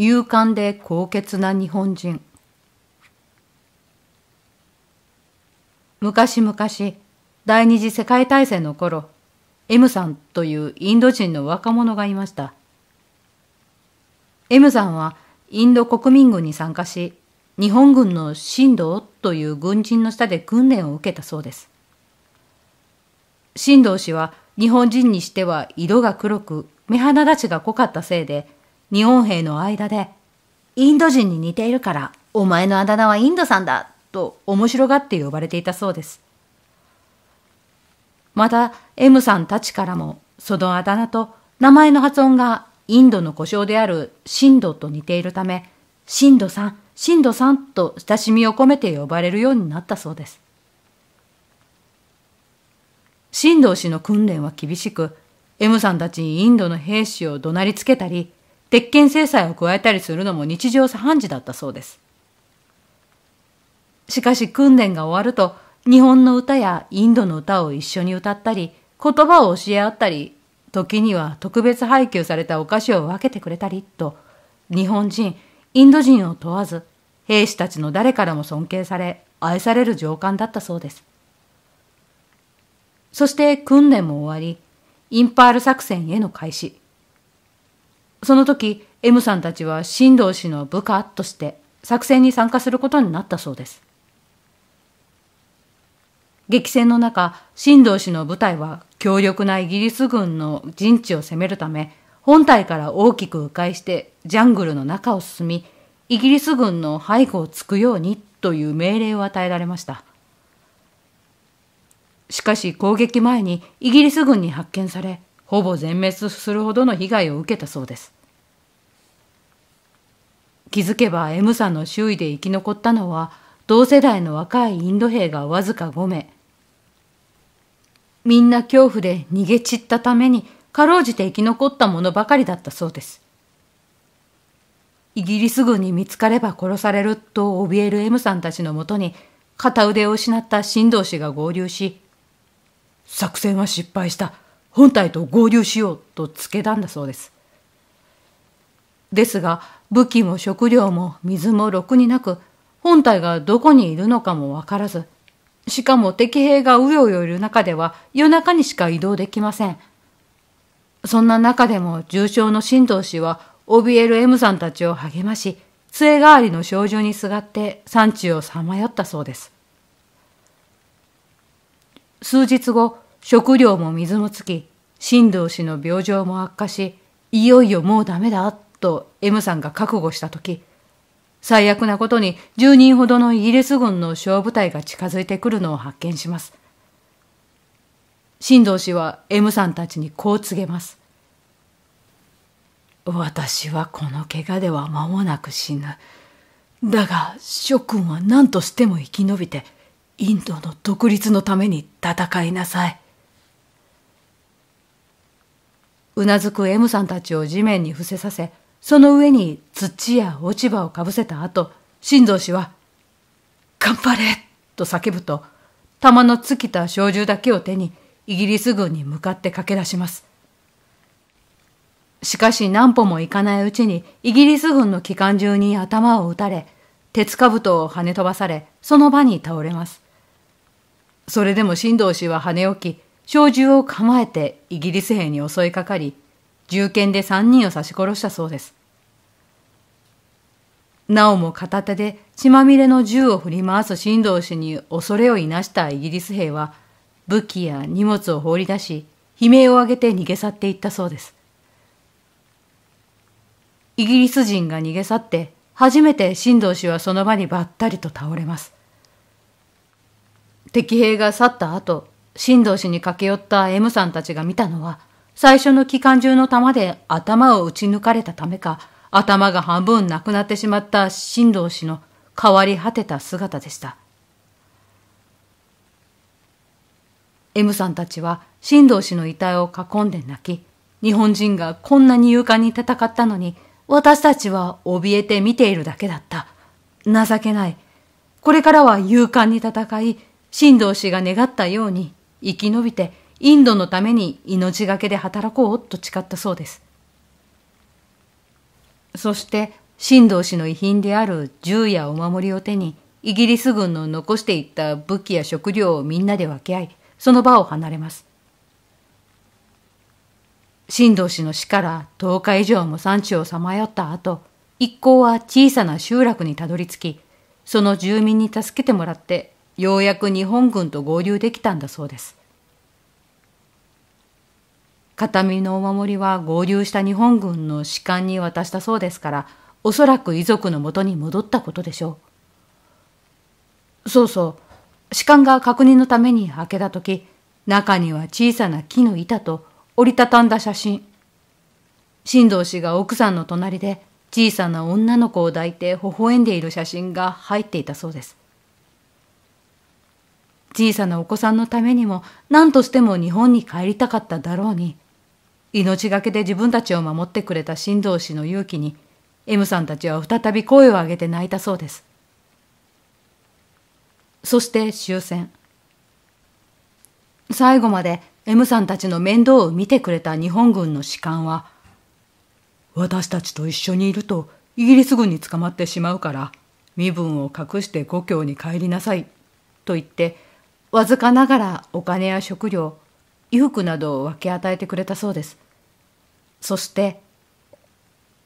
勇敢で高潔な日本人昔々第二次世界大戦の頃 M さんというインド人の若者がいました M さんはインド国民軍に参加し日本軍の神道という軍人の下で訓練を受けたそうです神道氏は日本人にしては色が黒く目鼻立ちが濃かったせいで日本兵の間で、インド人に似ているから、お前のあだ名はインドさんだと面白がって呼ばれていたそうです。また、M さんたちからも、そのあだ名と名前の発音がインドの故障であるシンドと似ているため、シンドさん、シンドさんと親しみを込めて呼ばれるようになったそうです。シンド氏の訓練は厳しく、M さんたちにインドの兵士を怒鳴りつけたり、鉄拳制裁を加えたりするのも日常茶飯事だったそうです。しかし訓練が終わると、日本の歌やインドの歌を一緒に歌ったり、言葉を教え合ったり、時には特別配給されたお菓子を分けてくれたりと、日本人、インド人を問わず、兵士たちの誰からも尊敬され、愛される上官だったそうです。そして訓練も終わり、インパール作戦への開始。その時 M さんたちは新藤氏の部下として作戦に参加することになったそうです激戦の中新藤氏の部隊は強力なイギリス軍の陣地を攻めるため本体から大きく迂回してジャングルの中を進みイギリス軍の背後をつくようにという命令を与えられましたしかし攻撃前にイギリス軍に発見されほぼ全滅するほどの被害を受けたそうです。気づけば M さんの周囲で生き残ったのは同世代の若いインド兵がわずか5名。みんな恐怖で逃げ散ったためにかろうじて生き残ったものばかりだったそうです。イギリス軍に見つかれば殺されると怯える M さんたちのもとに片腕を失った新同氏が合流し、作戦は失敗した。本体と合流しようとつけたんだそうです。ですが武器も食料も水もろくになく本体がどこにいるのかもわからずしかも敵兵がうようよいる中では夜中にしか移動できません。そんな中でも重傷の新藤氏は怯える M さんたちを励まし、杖代わりの少女にすがって山中をさまよったそうです。数日後、食料も水もつき、新藤氏の病状も悪化し、いよいよもうダメだ、と M さんが覚悟したとき、最悪なことに10人ほどのイギリス軍の小部隊が近づいてくるのを発見します。新藤氏は M さんたちにこう告げます。私はこの怪我では間もなく死ぬ。だが諸君は何としても生き延びてインドの独立のために戦いなさい。うなずく M さんたちを地面に伏せさせ、その上に土や落ち葉をかぶせた後、新蔵氏は、頑張れと叫ぶと、弾の尽きた小銃だけを手に、イギリス軍に向かって駆け出します。しかし何歩も行かないうちに、イギリス軍の機関銃に頭を撃たれ、鉄兜を跳ね飛ばされ、その場に倒れます。それでも新藤氏は跳ね起き、小銃を構えてイギリス兵に襲いかかり、銃剣で三人を刺し殺したそうです。なおも片手で血まみれの銃を振り回す新道氏に恐れをいなしたイギリス兵は、武器や荷物を放り出し、悲鳴を上げて逃げ去っていったそうです。イギリス人が逃げ去って、初めて新道氏はその場にばったりと倒れます。敵兵が去った後、新藤氏に駆け寄った M さんたちが見たのは、最初の機関銃の弾で頭を撃ち抜かれたためか、頭が半分なくなってしまった新藤氏の変わり果てた姿でした。M さんたちは新藤氏の遺体を囲んで泣き、日本人がこんなに勇敢に戦ったのに、私たちは怯えて見ているだけだった。情けない。これからは勇敢に戦い、新藤氏が願ったように生き延びてインドのために命がけで働こうと誓ったそうです。そして神道氏の遺品である銃やお守りを手にイギリス軍の残していった武器や食料をみんなで分け合いその場を離れます。神道氏の死から10日以上も山地をさまよった後一行は小さな集落にたどり着きその住民に助けてもらってようやく日本軍と合流できたんだそうです形見のお守りは合流した日本軍の士官に渡したそうですからおそらく遺族のもとに戻ったことでしょうそうそう士官が確認のために開けた時中には小さな木の板と折りたたんだ写真新藤氏が奥さんの隣で小さな女の子を抱いて微笑んでいる写真が入っていたそうです小さなお子さんのためにも何としても日本に帰りたかっただろうに命がけで自分たちを守ってくれた新道氏の勇気に M さんたちは再び声を上げて泣いたそうですそして終戦最後まで M さんたちの面倒を見てくれた日本軍の士官は私たちと一緒にいるとイギリス軍に捕まってしまうから身分を隠して故郷に帰りなさいと言ってわずかながらお金や食料衣服などを分け与えてくれたそうですそして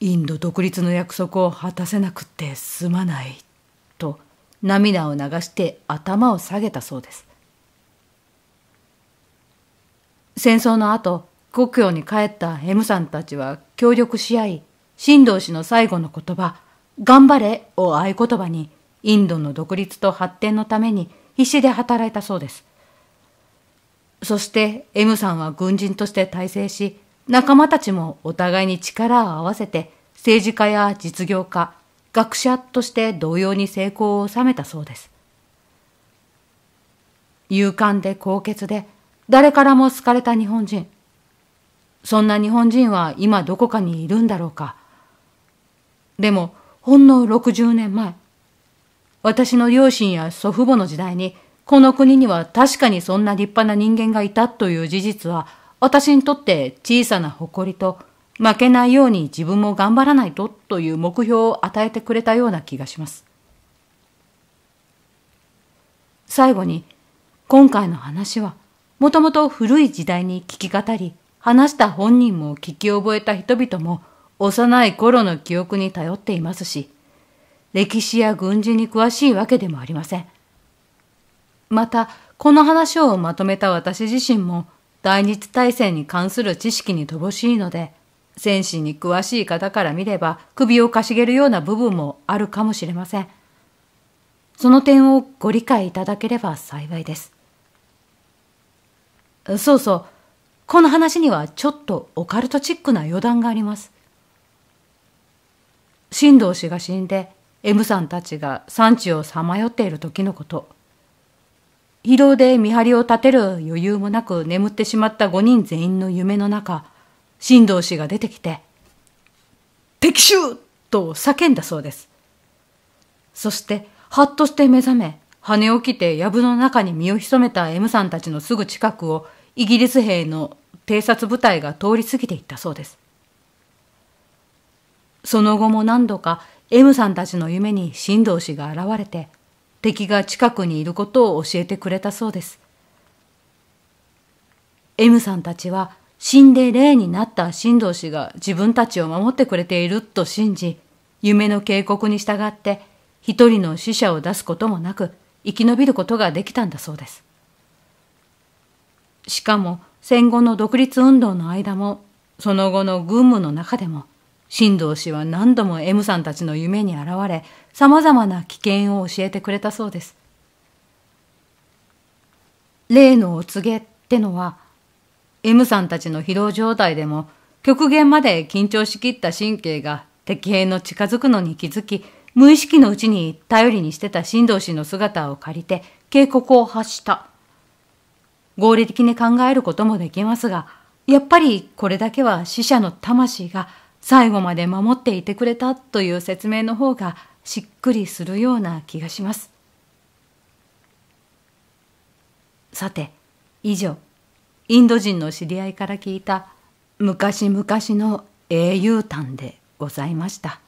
インド独立の約束を果たせなくてすまないと涙を流して頭を下げたそうです戦争の後故郷に帰った M さんたちは協力し合い新藤氏の最後の言葉「頑張れ」を合言葉にインドの独立と発展のために必死で働いたそうです。そして M さんは軍人として大成し、仲間たちもお互いに力を合わせて政治家や実業家、学者として同様に成功を収めたそうです。勇敢で高潔で誰からも好かれた日本人。そんな日本人は今どこかにいるんだろうか。でも、ほんの60年前、私の両親や祖父母の時代に、この国には確かにそんな立派な人間がいたという事実は、私にとって小さな誇りと、負けないように自分も頑張らないとという目標を与えてくれたような気がします。最後に、今回の話は、もともと古い時代に聞き語り、話した本人も聞き覚えた人々も、幼い頃の記憶に頼っていますし、歴史や軍事に詳しいわけでもありません。また、この話をまとめた私自身も、大日大戦に関する知識に乏しいので、戦士に詳しい方から見れば首をかしげるような部分もあるかもしれません。その点をご理解いただければ幸いです。そうそう、この話にはちょっとオカルトチックな余談があります。新藤氏が死んで M さんたちが産地をさまよっている時のこと。疲労で見張りを立てる余裕もなく眠ってしまった5人全員の夢の中、新藤氏が出てきて、敵襲と叫んだそうです。そして、はっとして目覚め、羽を着て藪の中に身を潜めた M さんたちのすぐ近くをイギリス兵の偵察部隊が通り過ぎていったそうです。その後も何度か M さんたちの夢に新道士が現れて、敵が近くにいることを教えてくれたそうです。M さんたちは死んで霊になった新道士が自分たちを守ってくれていると信じ、夢の警告に従って一人の死者を出すこともなく生き延びることができたんだそうです。しかも戦後の独立運動の間もその後の軍務の中でも新藤氏は何度も M さんたちの夢に現れ、様々な危険を教えてくれたそうです。例のお告げってのは、M さんたちの疲労状態でも、極限まで緊張しきった神経が敵兵の近づくのに気づき、無意識のうちに頼りにしてた新藤氏の姿を借りて警告を発した。合理的に考えることもできますが、やっぱりこれだけは死者の魂が最後まで守っていてくれたという説明の方がしっくりするような気がしますさて以上インド人の知り合いから聞いた昔々の英雄譚でございました。